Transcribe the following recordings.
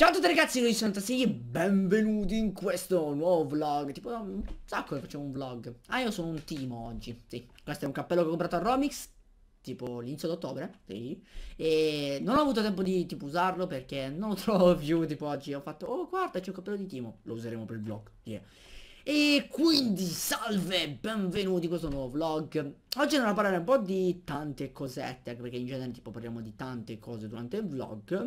Ciao a tutti ragazzi, io sono Tassi e benvenuti in questo nuovo vlog Tipo un sacco che facciamo un vlog Ah io sono un timo oggi, sì Questo è un cappello che ho comprato a Romix Tipo l'inizio d'ottobre, sì E non ho avuto tempo di tipo usarlo perché non lo trovo più Tipo oggi ho fatto, oh guarda c'è un cappello di timo Lo useremo per il vlog, yeah. E quindi salve, benvenuti in questo nuovo vlog Oggi andiamo a parlare un po' di tante cosette Perché in genere tipo parliamo di tante cose durante il vlog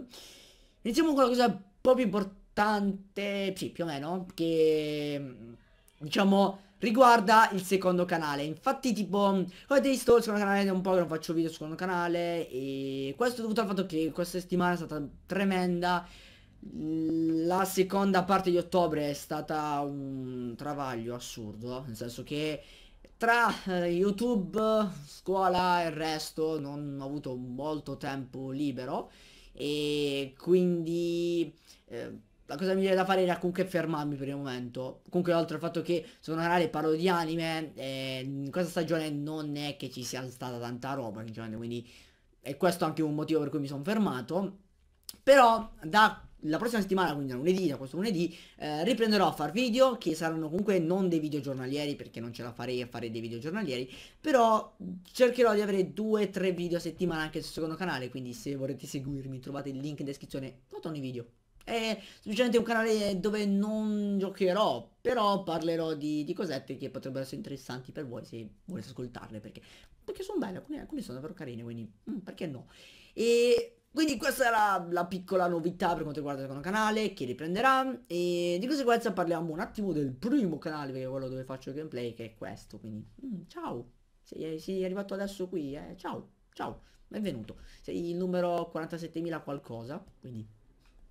Iniziamo con la cosa un po' più importante, sì, più o meno, che mm, diciamo riguarda il secondo canale infatti tipo come avete visto il secondo canale è un po' che non faccio video sul secondo canale e questo è dovuto al fatto che questa settimana è stata tremenda la seconda parte di ottobre è stata un travaglio assurdo nel senso che tra eh, youtube scuola e il resto non ho avuto molto tempo libero e quindi eh, la cosa migliore da fare era comunque fermarmi per il momento. Comunque oltre al fatto che sono un canale parlo di anime, eh, in questa stagione non è che ci sia stata tanta roba, quindi e questo è anche un motivo per cui mi sono fermato. Però da la prossima settimana, quindi lunedì, da questo lunedì, eh, riprenderò a far video che saranno comunque non dei video giornalieri perché non ce la farei a fare dei video giornalieri, però cercherò di avere 2-3 video a settimana anche sul secondo canale, quindi se vorrete seguirmi trovate il link in descrizione sotto ogni video. È semplicemente un canale dove non giocherò, però parlerò di, di, cosette che potrebbero essere interessanti per voi se volete ascoltarle, perché, perché sono belle, alcune, alcune sono davvero carine, quindi mm, perché no? E quindi questa era la piccola novità per quanto riguarda il secondo canale che riprenderà e di conseguenza parliamo un attimo del primo canale perché è quello dove faccio il gameplay che è questo quindi mm, ciao sei, eh, sei, arrivato adesso qui eh ciao ciao benvenuto sei il numero 47.000 qualcosa quindi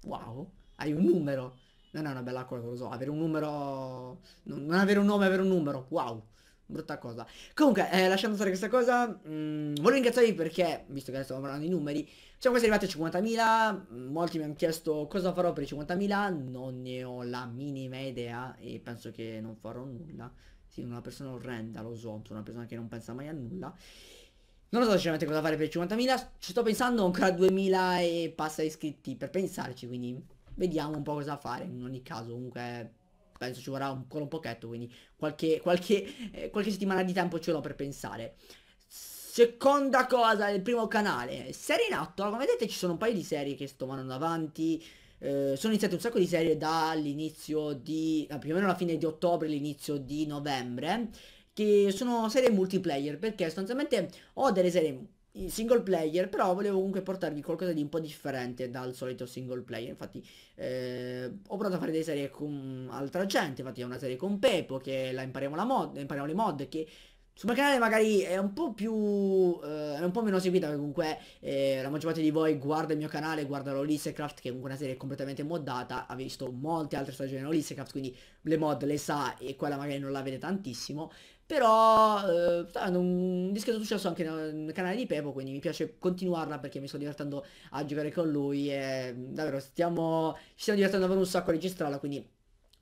wow hai un numero non è una bella cosa lo so avere un numero non, avere un nome avere un numero wow brutta cosa comunque eh, lasciando stare questa cosa mh, mm, voglio ringraziarvi perché visto che adesso stiamo parlando di numeri siamo quasi arrivati a 50.000, molti mi hanno chiesto cosa farò per i 50.000, non ne ho la minima idea e penso che non farò nulla. Sì, una persona orrenda, lo so, sono una persona che non pensa mai a nulla. Non lo so sinceramente cosa fare per i 50.000, ci sto pensando ancora a 2.000 e passa iscritti per pensarci, quindi vediamo un po' cosa fare. In ogni caso, comunque penso ci vorrà ancora un pochetto, quindi qualche, qualche, eh, qualche settimana di tempo ce l'ho per pensare. Seconda cosa, del primo canale. Serie in atto, come vedete ci sono un paio di serie che sto andando avanti. Eh, sono iniziate un sacco di serie dall'inizio di... Ah, più o meno la fine di ottobre, l'inizio di novembre. Che sono serie multiplayer, perché sostanzialmente ho delle serie single player, però volevo comunque portarvi qualcosa di un po' differente dal solito single player, infatti eh, ho provato a fare delle serie con altra gente, infatti è una serie con Pepo che la impariamo, la mod, impariamo le mod, che sul mio canale magari è un po' più... Eh, è un po' meno seguita, comunque eh, la maggior parte di voi guarda il mio canale, guarda l'Olissecraft che è comunque una serie completamente moddata, ha visto molte altre stagioni dell'Olissecraft quindi le mod le sa e quella magari non la vede tantissimo, però eh, sta dando un discreto successo anche nel canale di Pepo, quindi mi piace continuarla perché mi sto divertendo a giocare con lui e davvero stiamo, ci stiamo divertendo davvero un sacco a registrarla, quindi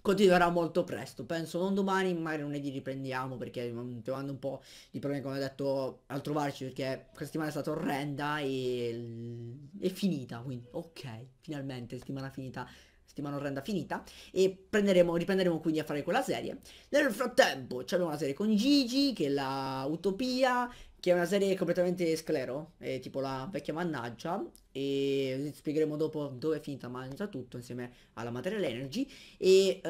continuerà molto presto, penso non domani, magari lunedì riprendiamo perché trovando un po' di problemi come ho detto al trovarci perché questa settimana è stata orrenda e è finita, quindi ok, finalmente settimana finita settimana orrenda finita e prenderemo, riprenderemo quindi a fare quella serie nel frattempo abbiamo una serie con Gigi che è la Utopia che è una serie completamente sclero, è tipo la vecchia mannaggia e vi spiegheremo dopo dove è finita mangia tutto insieme alla Material Energy e uh,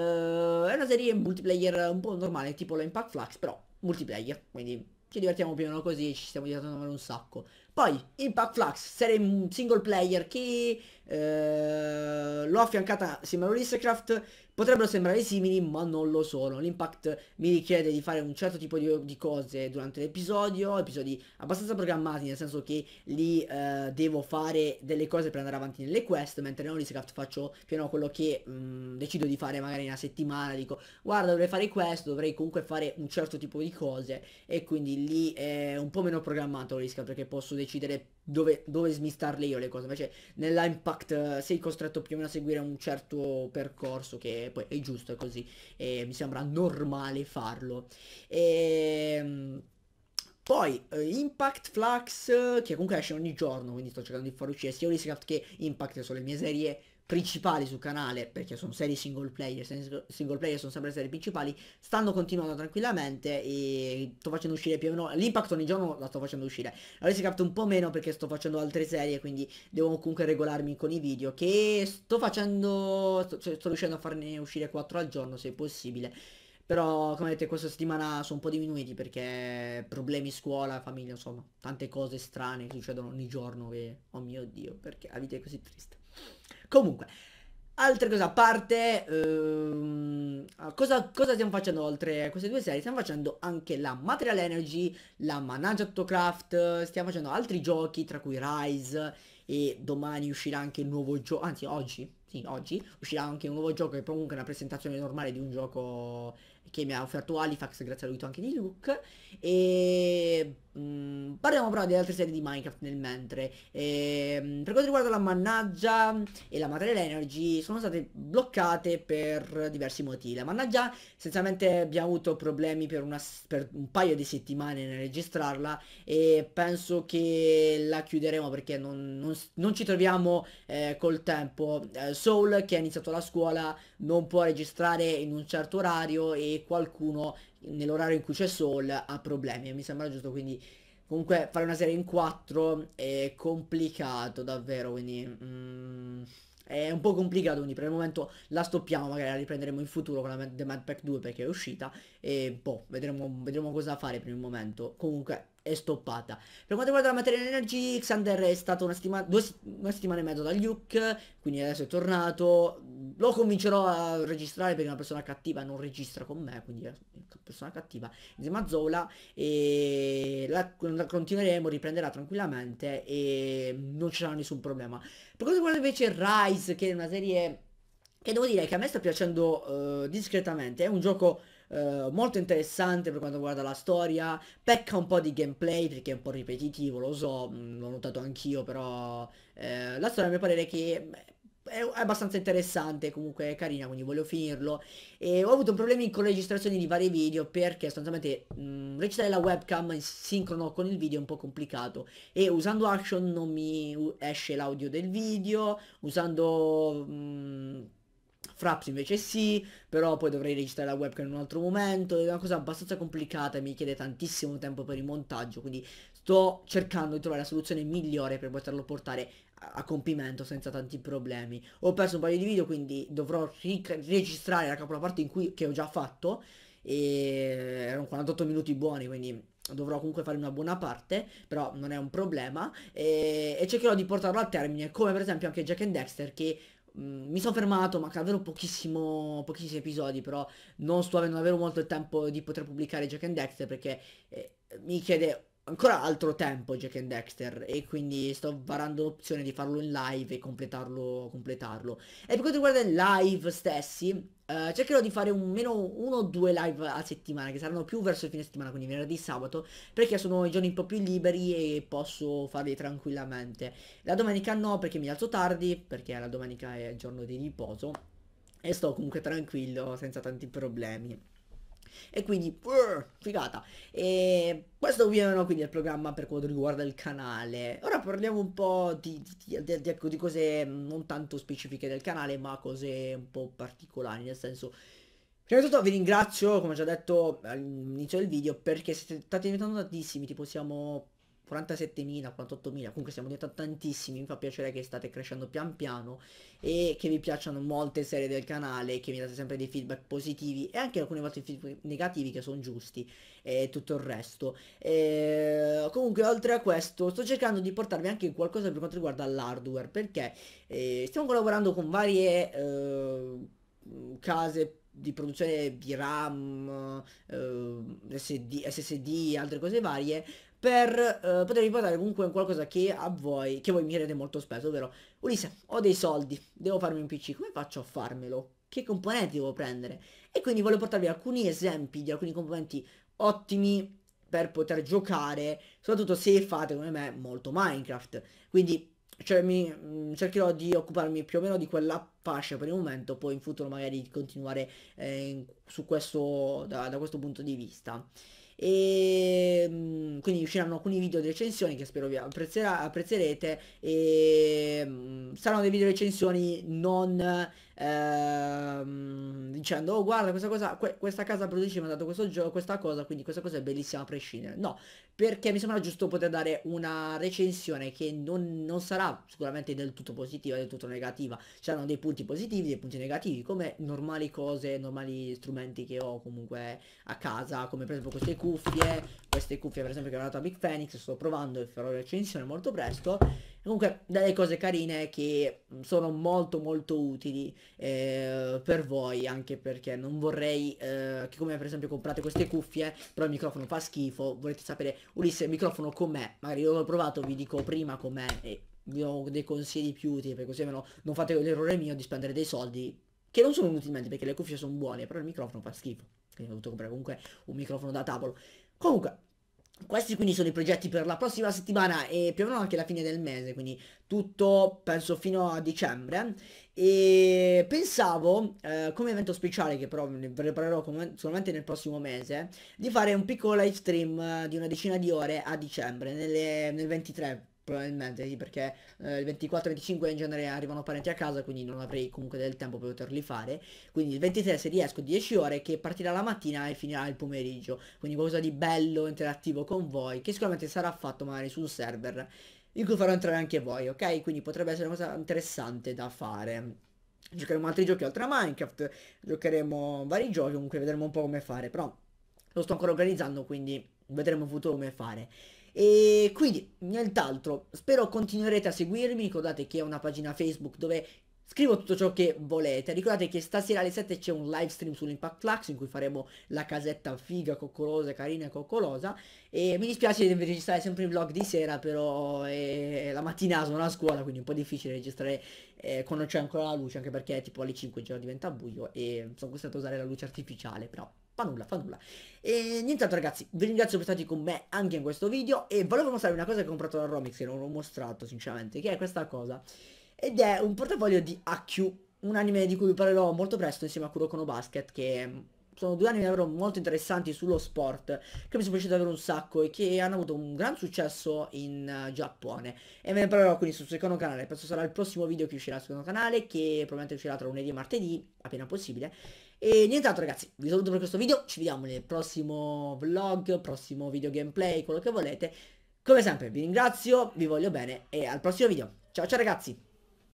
è una serie multiplayer un po' normale, tipo la Impact Flux, però multiplayer, quindi ci divertiamo più o meno così, ci stiamo divertendo un sacco. Poi Impact Flux sarà un single player che eh, l'ho affiancata assieme a Aristocraft, potrebbero sembrare simili ma non lo sono. L'Impact mi richiede di fare un certo tipo di, di cose durante l'episodio, episodi abbastanza programmati nel senso che lì eh, devo fare delle cose per andare avanti nelle quest, mentre in Aristocraft faccio più o meno quello che mh, mm, decido di fare magari una settimana, dico guarda dovrei fare questo, dovrei comunque fare un certo tipo di cose e quindi lì è un po' meno programmato l'Aristocraft perché posso decidere decidere dove, dove smistarle io le cose, invece nella Impact eh, sei costretto più o meno a seguire un certo percorso che poi è giusto, è così, e mi sembra normale farlo. E... Ehm, poi eh, Impact Flux, eh, che comunque esce ogni giorno, quindi sto cercando di far uscire sia Uniscraft che Impact, sono le mie serie principali sul canale, perché sono serie single player, single player sono sempre serie principali, stanno continuando tranquillamente e sto facendo uscire più o meno, l'impact ogni giorno la sto facendo uscire, adesso capta un po' meno perché sto facendo altre serie, quindi devo comunque regolarmi con i video, che sto facendo, sto, cioè, sto riuscendo a farne uscire 4 al giorno se possibile, però come vedete questa settimana sono un po' diminuiti perché problemi scuola, famiglia, insomma, tante cose strane che succedono ogni giorno che, oh mio Dio, perché la vita è così triste. Comunque, altre cose a parte, ehm, cosa, cosa, stiamo facendo oltre a queste due serie? Stiamo facendo anche la Material Energy, la Manage Autocraft, stiamo facendo altri giochi, tra cui Rise, e domani uscirà anche il nuovo gioco, anzi oggi, sì, oggi uscirà anche un nuovo gioco che è comunque una presentazione normale di un gioco che mi ha offerto Alifax, grazie all'aiuto anche di Luke, e Mm, parliamo però di altre serie di Minecraft nel mentre e, ehm, Per quanto riguarda la mannaggia e la material energy sono state bloccate per diversi motivi La mannaggia essenzialmente abbiamo avuto problemi per, una, per un paio di settimane nel registrarla E penso che la chiuderemo perché non, non, non ci troviamo eh, col tempo eh, Soul che ha iniziato la scuola non può registrare in un certo orario e qualcuno nell'orario in cui c'è Soul ha problemi e eh, mi sembra giusto quindi comunque fare una serie in 4 è complicato davvero quindi mm, è un po' complicato quindi per il momento la stoppiamo magari la riprenderemo in futuro con la The Mad Pack 2 perché è uscita e boh vedremo, vedremo cosa fare per il momento comunque è stoppata. Per quanto riguarda la materia energy, Xander è stato una, settima due, una settimana e mezzo da Luke, quindi adesso è tornato, lo convincerò a registrare perché una persona cattiva non registra con me, quindi è una persona cattiva insieme a Zola e la, la continueremo, riprenderà tranquillamente e non c'è nessun problema. Per quanto riguarda invece Rise, che è una serie che devo dire che a me sta piacendo uh, discretamente, è un gioco Uh, molto interessante per quanto riguarda la storia, pecca un po' di gameplay perché è un po' ripetitivo, lo so, mm, l'ho notato anch'io, però eh, la storia a mio parere che è abbastanza interessante, comunque è carina, quindi voglio finirlo. E ho avuto problemi con le registrazioni di vari video perché sostanzialmente mh, mm, recitare la webcam in sincrono con il video è un po' complicato. E usando Action non mi esce l'audio del video, usando... Mh, mm, Fraps invece sì, però poi dovrei registrare la webcam in un altro momento, è una cosa abbastanza complicata e mi chiede tantissimo tempo per il montaggio, quindi sto cercando di trovare la soluzione migliore per poterlo portare a, compimento senza tanti problemi. Ho perso un paio di video quindi dovrò registrare la parte in cui che ho già fatto e erano 48 minuti buoni quindi dovrò comunque fare una buona parte però non è un problema e, e cercherò di portarlo a termine come per esempio anche Jack and Dexter che mm, mi sono fermato, manca davvero pochissimo, pochissimi episodi, però non sto avendo davvero molto il tempo di poter pubblicare Jack and Dexter perché eh, mi chiede ancora altro tempo Jack and Dexter e quindi sto varando l'opzione di farlo in live e completarlo, completarlo. E per quanto riguarda i live stessi, eh, cercherò di fare un meno uno o due live a settimana, che saranno più verso il fine settimana, quindi venerdì e sabato, perché sono i giorni un po' più liberi e posso farli tranquillamente. La domenica no, perché mi alzo tardi, perché la domenica è giorno di riposo, e sto comunque tranquillo, senza tanti problemi. E quindi, uh, figata. E questo più quindi è il programma per quanto riguarda il canale. Ora parliamo un po' di, di, di, di ecco, cose mm, non tanto specifiche del canale, ma cose un po' particolari, nel senso... Prima di tutto vi ringrazio, come ho già detto all'inizio del video, perché siete stati diventando tantissimi, tipo siamo 47.000, 48.000, comunque siamo diventati tantissimi, mi fa piacere che state crescendo pian piano e che vi piacciono molte serie del canale, e che mi date sempre dei feedback positivi e anche alcune volte feedback negativi che sono giusti e tutto il resto. E, ehm, comunque oltre a questo sto cercando di portarvi anche qualcosa per quanto riguarda l'hardware perché eh, stiamo collaborando con varie eh, case di produzione di RAM, eh, SD, SSD, altre cose varie per eh, potervi portare comunque qualcosa che a voi, che voi mi chiedete molto spesso, ovvero Ulisse, ho dei soldi, devo farmi un PC, come faccio a farmelo? Che componenti devo prendere? E quindi voglio portarvi alcuni esempi di alcuni componenti ottimi per poter giocare, soprattutto se fate come me molto Minecraft. Quindi cioè, mi, mh, mm, cercherò di occuparmi più o meno di quella fascia per il momento, poi in futuro magari di continuare eh, su questo, da, da questo punto di vista e mm, quindi usciranno alcuni video di recensioni che spero vi apprezzerete e mm, saranno dei video recensioni non ehm, dicendo oh guarda questa cosa que- questa casa produce mi ha dato questo gioco questa cosa quindi questa cosa è bellissima a prescindere no perché mi sembra giusto poter dare una recensione che non, non sarà sicuramente del tutto positiva del tutto negativa c'erano dei punti positivi dei punti negativi come normali cose normali strumenti che ho comunque a casa come per esempio queste cuffie queste cuffie per esempio che ho dato a Big Phoenix sto provando e farò recensione molto presto Comunque delle cose carine che sono molto molto utili eh, per voi anche perché non vorrei eh, che come per esempio comprate queste cuffie però il microfono fa schifo, volete sapere Ulisse il microfono com'è, magari io l'ho provato, vi dico prima com'è e vi do dei consigli più utili perché così almeno non fate l'errore mio di spendere dei soldi che non sono inutilmente perché le cuffie sono buone però il microfono fa schifo, quindi ho dovuto comprare comunque un microfono da tavolo. Comunque questi quindi sono i progetti per la prossima settimana e più o meno anche la fine del mese, quindi tutto penso fino a dicembre. E pensavo, eh, come evento speciale che però ne preparerò solamente nel prossimo mese, di fare un piccolo live stream di una decina di ore a dicembre, nelle, nel 23 probabilmente sì, perché eh, il 24 e 25 in genere arrivano parenti a casa, quindi non avrei comunque del tempo per poterli fare. Quindi il 23 se riesco 10 ore che partirà la mattina e finirà il pomeriggio. Quindi qualcosa di bello, interattivo con voi, che sicuramente sarà fatto magari su un server in cui farò entrare anche voi, ok? Quindi potrebbe essere una cosa interessante da fare. Giocheremo altri giochi oltre a Minecraft, giocheremo vari giochi, comunque vedremo un po' come fare, però lo sto ancora organizzando, quindi vedremo in futuro come fare. E quindi, nient'altro, spero continuerete a seguirmi, ricordate che è una pagina Facebook dove scrivo tutto ciò che volete. Ricordate che stasera alle 7 c'è un live stream sull'Impact Flux in cui faremo la casetta figa, coccolosa, carina e coccolosa. E mi dispiace di registrare sempre i vlog di sera, però è eh, la mattina sono a scuola, quindi è un po' difficile registrare eh, quando c'è ancora la luce, anche perché tipo alle 5 già diventa buio e sono costretto a usare la luce artificiale, però fa nulla, fa nulla. E nient'altro ragazzi, vi ringrazio per stati con me anche in questo video e volevo mostrare una cosa che ho comprato da Romix che non ho mostrato sinceramente, che è questa cosa. Ed è un portafoglio di AQ, un anime di cui parlerò molto presto insieme a Kurokono Basket che sono due anni davvero molto interessanti sullo sport che mi sono piaciuti davvero un sacco e che hanno avuto un gran successo in uh, Giappone e ve ne parlerò quindi sul secondo canale penso sarà il prossimo video che uscirà sul secondo canale che probabilmente uscirà tra lunedì e martedì appena possibile e nient'altro ragazzi, vi saluto per questo video, ci vediamo nel prossimo vlog, prossimo video gameplay, quello che volete. Come sempre vi ringrazio, vi voglio bene e al prossimo video. Ciao ciao ragazzi!